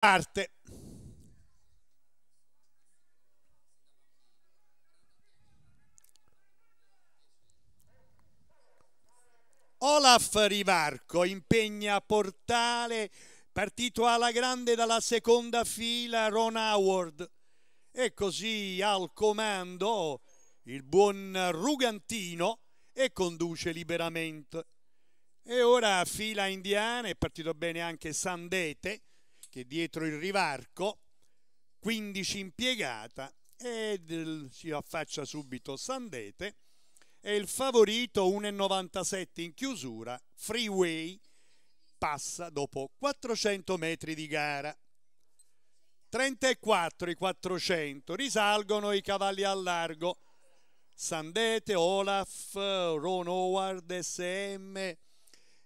parte. Olaf Rivarco impegna Portale, partito alla grande dalla seconda fila Ron Howard e così al comando il buon Rugantino e conduce liberamente. E ora fila indiana è partito bene anche Sandete che dietro il rivarco, 15 impiegata, e si affaccia subito Sandete, e il favorito 1,97 in chiusura, Freeway passa dopo 400 metri di gara. 34 i 400, risalgono i cavalli al largo, Sandete, Olaf, Ron Howard, SM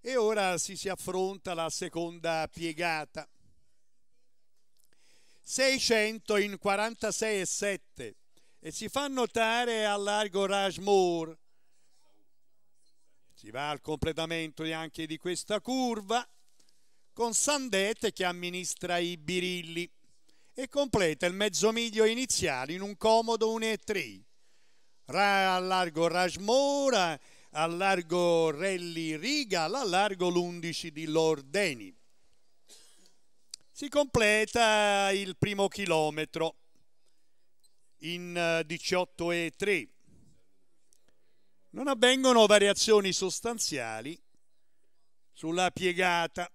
e ora si, si affronta la seconda piegata. 600 in 46,7 e si fa notare al largo Rajmoor. Si va al completamento anche di questa curva con Sandette che amministra i birilli e completa il mezzo miglio iniziale in un comodo 1,3. Ra, al largo Rajmoor, al largo Relli Riga, al largo l'11 di Lordeni. Si completa il primo chilometro in 18 eh, e 3. Non avvengono variazioni sostanziali sulla piegata.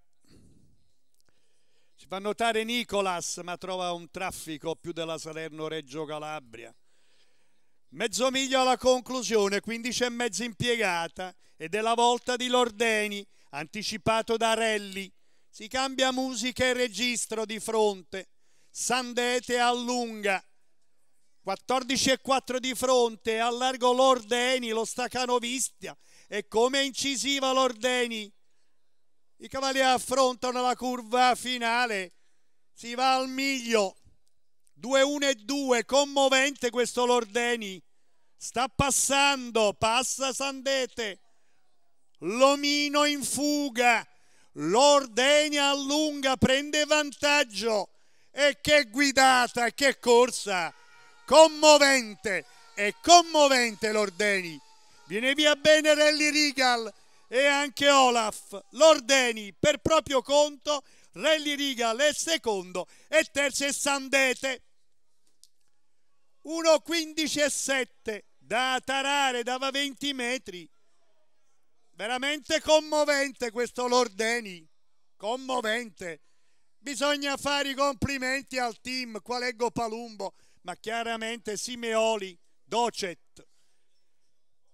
Si fa notare Nicolas, ma trova un traffico più della Salerno-Reggio Calabria. Mezzo miglio alla conclusione, 15 e mezzo impiegata, è la volta di Lordeni, anticipato da Relli si cambia musica e registro di fronte. Sandete allunga. 14 e 4 di fronte, allargo l'ordeni, lo staccano vista e come incisiva l'ordeni. I cavalieri affrontano la curva finale, si va al miglio. 2-1 e 2, commovente questo l'ordeni. Sta passando, passa Sandete. Lomino in fuga, l'ordenia allunga, prende vantaggio e che guidata, che corsa, commovente, è commovente l'ordeni. Viene via bene Rally Regal e anche Olaf, l'ordeni per proprio conto, Rally Regal è secondo e terzo è Sandete. 1.15 e 7 da tarare, dava 20 metri. Veramente commovente questo Lordeni, commovente. Bisogna fare i complimenti al team, qua leggo Palumbo, ma chiaramente Simeoli, Docet.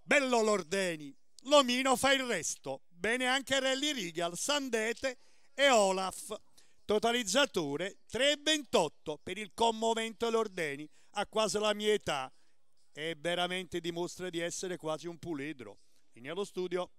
Bello Lordeni, Lomino fa il resto, bene anche Rally Rigal, Sandete e Olaf. Totalizzatore 3,28 per il commovente Lordeni, a quasi la mia età e veramente dimostra di essere quasi un puledro. Linea allo studio.